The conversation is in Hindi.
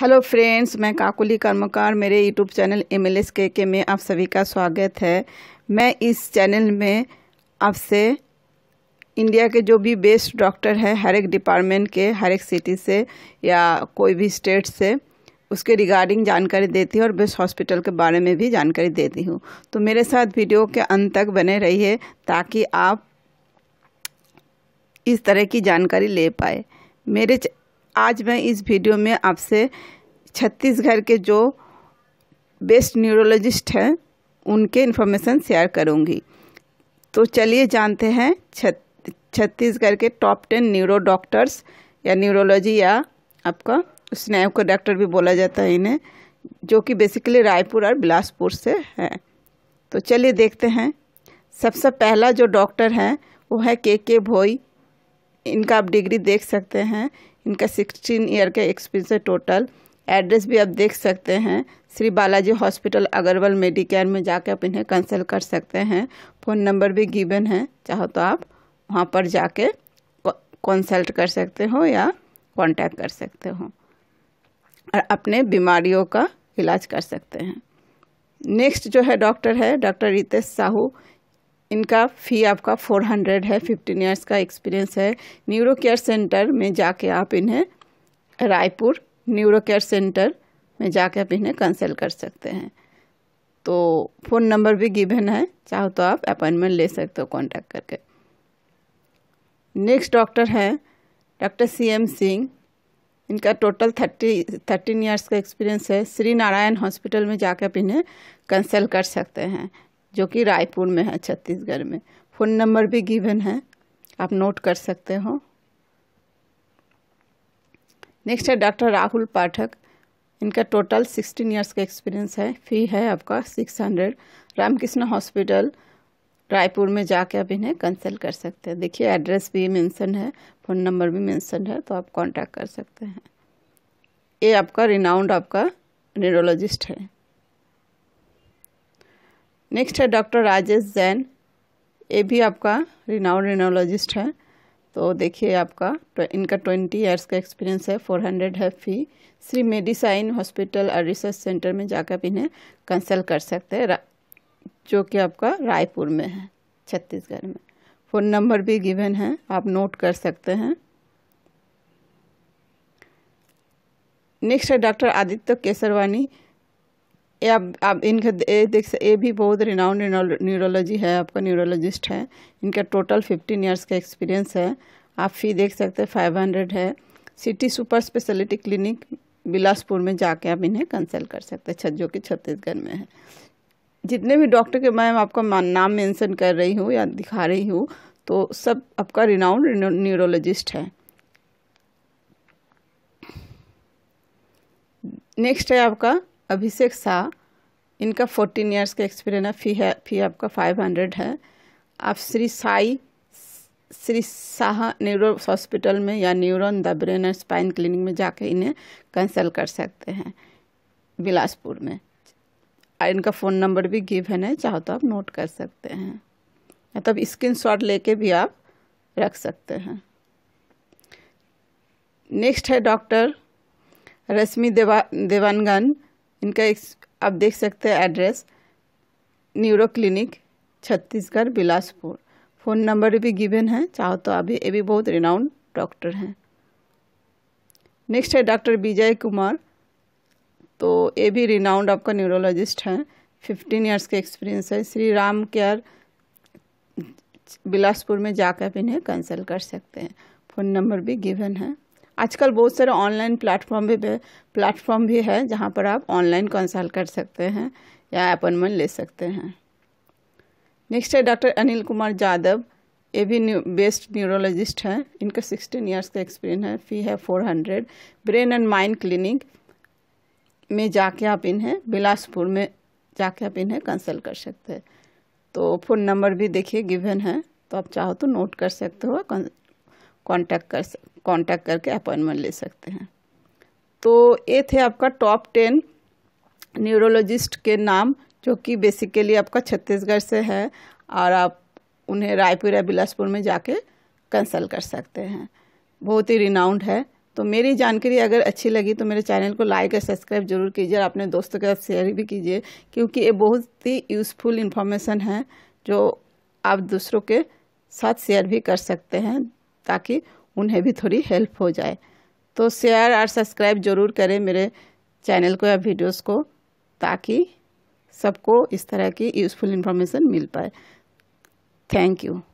हेलो फ्रेंड्स मैं काकुली कर्मकार मेरे YouTube channel M L S के के में आप सभी का स्वागत है मैं इस चैनल में आपसे इंडिया के जो भी बेस्ट डॉक्टर है हर एक डिपार्टमेंट के हर एक सिटी से या कोई भी स्टेट से उसके रिगार्डिंग जानकारी देती हूँ और बेस्ट हॉस्पिटल के बारे में भी जानकारी देती हूँ तो मेरे साथ वीडियो के अंत तक बने रही ताकि आप इस तरह की जानकारी ले पाए मेरे आज मैं इस वीडियो में आपसे छत्तीसगढ़ के जो बेस्ट न्यूरोलॉजिस्ट हैं उनके इन्फॉर्मेशन शेयर करूंगी तो चलिए जानते हैं छत्तीसगढ़ के टॉप टेन न्यूरो डॉक्टर्स या न्यूरोलॉजी या आपका स्नायु का डॉक्टर भी बोला जाता है इन्हें जो कि बेसिकली रायपुर और बिलासपुर से हैं तो चलिए देखते हैं सबसे सब पहला जो डॉक्टर हैं वो है के के भोई इनका आप डिग्री देख सकते हैं इनका सिक्सटीन ईयर का एक्सपीरियंस है टोटल एड्रेस भी आप देख सकते हैं श्री बालाजी हॉस्पिटल अगरवल मेडिकेयर में जाके आप इन्हें कंसल्ट कर सकते हैं फ़ोन नंबर भी गिवन है चाहो तो आप वहाँ पर जाके कंसल्ट कर सकते हो या कांटेक्ट कर सकते हो और अपने बीमारियों का इलाज कर सकते हैं नेक्स्ट जो है डॉक्टर है डॉक्टर रितेश साहू इनका फ़ी आपका फोर हंड्रेड है फिफ्टीन इयर्स का एक्सपीरियंस है न्यूरो केयर सेंटर में जाके आप इन्हें रायपुर न्यूरो केयर सेंटर में जाके आप इन्हें कंसल्ट कर सकते हैं तो फ़ोन नंबर भी गिवन है चाहो तो आप अपॉइंटमेंट ले सकते हो कांटेक्ट करके नेक्स्ट डॉक्टर हैं डॉक्टर सी एम सिंह इनका टोटल थर्टी थर्टीन ईयर्स का एक्सपीरियंस है श्री नारायण हॉस्पिटल में जाकर आप इन्हें कंसल्ट कर सकते हैं जो कि रायपुर में है छत्तीसगढ़ में फ़ोन नंबर भी गिवन है आप नोट कर सकते हो नेक्स्ट है डॉक्टर राहुल पाठक इनका टोटल सिक्सटीन इयर्स का एक्सपीरियंस है फ़ी है आपका six hundred Ramkrishna hospital Raipur में जाके आप इन्हें कंसल्ट कर सकते हैं देखिए एड्रेस भी मेंशन है फ़ोन नंबर भी मेंशन है तो आप कांटेक्ट कर सकते हैं ये आपका रिनाउंड आपका न्यूरोलॉजिस्ट है नेक्स्ट है डॉक्टर राजेश जैन ये भी आपका रिनाउंड रिनोलॉजिस्ट है तो देखिए आपका तो इनका ट्वेंटी इयर्स का एक्सपीरियंस है फोर हंड्रेड है फ़ी श्री मेडिसाइन हॉस्पिटल और रिसर्च सेंटर में जाकर भी इन्हें कंसल्ट कर सकते हैं जो कि आपका रायपुर में है छत्तीसगढ़ में फ़ोन नंबर भी गिवन है आप नोट कर सकते हैं नेक्स्ट है डॉक्टर आदित्य केसरवानी ये आप आप इनका ये देख सकते ये भी बहुत रिनाउंड न्यूरोलॉजी है आपका न्यूरोलॉजिस्ट है इनका टोटल फिफ्टीन ईयर्स का एक्सपीरियंस है आप फी देख सकते हैं फाइव हंड्रेड है city super speciality clinic Bilaspur में जाके आप इन्हें कंसल्ट कर सकते हैं जो कि छत्तीसगढ़ में है जितने भी डॉक्टर के मैम आपका नाम मेंशन कर रही हूँ या दिखा रही हूँ तो सब आपका रिनाउंड न्यूरोलॉजिस्ट है नेक्स्ट है आपका अभिषेक शाह इनका फोर्टीन ईयर्स का एक्सपीरियंस है फी है फी आपका फाइव हंड्रेड है आप श्री साई श्री शाह न्यूरो हॉस्पिटल में या neuron the brain and spine clinic में जाके इन्हें कंसल्ट कर सकते हैं बिलासपुर में इनका फ़ोन नंबर भी गिव है चाहो तो आप नोट कर सकते हैं या तब स्क्रीन शॉट लेके भी आप रख सकते हैं नेक्स्ट है डॉक्टर रश्मि देवा देवानगन इनका एक आप देख सकते हैं address neuro clinic Chhattisgarh Bilaspur phone number भी गिवन है चाहो तो अभी ये भी बहुत रिनाउंड डॉक्टर हैं नेक्स्ट है डॉक्टर विजय कुमार तो ये भी रिनाउंड आपका न्यूरोलॉजिस्ट हैं फिफ्टीन ईयर्स के एक्सपीरियंस है श्री राम केयर बिलासपुर में जाकर आप इन्हें कंसल्ट कर सकते हैं फ़ोन नंबर भी गिवन है आजकल बहुत सारे ऑनलाइन प्लेटफॉर्म भी प्लेटफॉर्म भी है जहाँ पर आप ऑनलाइन कंसल्ट कर सकते हैं या अपॉइंटमेंट ले सकते हैं नेक्स्ट है डॉक्टर अनिल कुमार यादव ये भी न्यू बेस्ट न्यूरोलॉजिस्ट हैं इनका सिक्सटीन ईयर्स का एक्सपीरियंस है फी है four hundred brain and mind clinic में जाके आप इन्हें बिलासपुर में जाके आप इन्हें कंसल्ट कर सकते हैं तो फ़ोन नंबर भी देखिए गिवन है तो आप चाहो तो नोट कर सकते हो कॉन्टैक्ट कर सकते कांटेक्ट करके अपॉइंटमेंट ले सकते हैं तो ये थे आपका टॉप टेन न्यूरोलॉजिस्ट के नाम जो कि बेसिकली आपका छत्तीसगढ़ से है और आप उन्हें रायपुर या बिलासपुर में जाके कंसल्ट कर सकते हैं बहुत ही रिनाउंड है तो मेरी जानकारी अगर अच्छी लगी तो मेरे चैनल को लाइक और सब्सक्राइब जरूर कीजिए और अपने दोस्तों के साथ शेयर भी कीजिए क्योंकि ये बहुत ही यूज़फुल इन्फॉर्मेशन है जो आप दूसरों के साथ शेयर भी कर सकते हैं ताकि उन्हें भी थोड़ी हेल्प हो जाए तो शेयर और सब्सक्राइब ज़रूर करें मेरे चैनल को या वीडियोस को ताकि सबको इस तरह की यूज़फुल इन्फॉर्मेशन मिल पाए थैंक यू